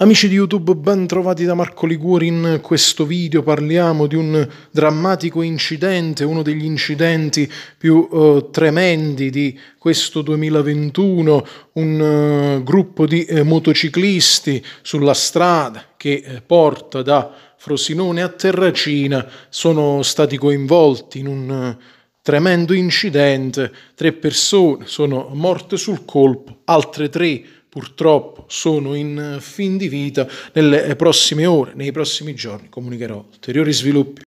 Amici di YouTube, ben trovati da Marco Liguori. In questo video parliamo di un drammatico incidente, uno degli incidenti più eh, tremendi di questo 2021, un eh, gruppo di eh, motociclisti sulla strada che eh, porta da Frosinone a Terracina sono stati coinvolti in un eh, tremendo incidente. Tre persone sono morte sul colpo, altre tre sono purtroppo sono in eh, fin di vita, nelle eh, prossime ore, nei prossimi giorni comunicherò ulteriori sviluppi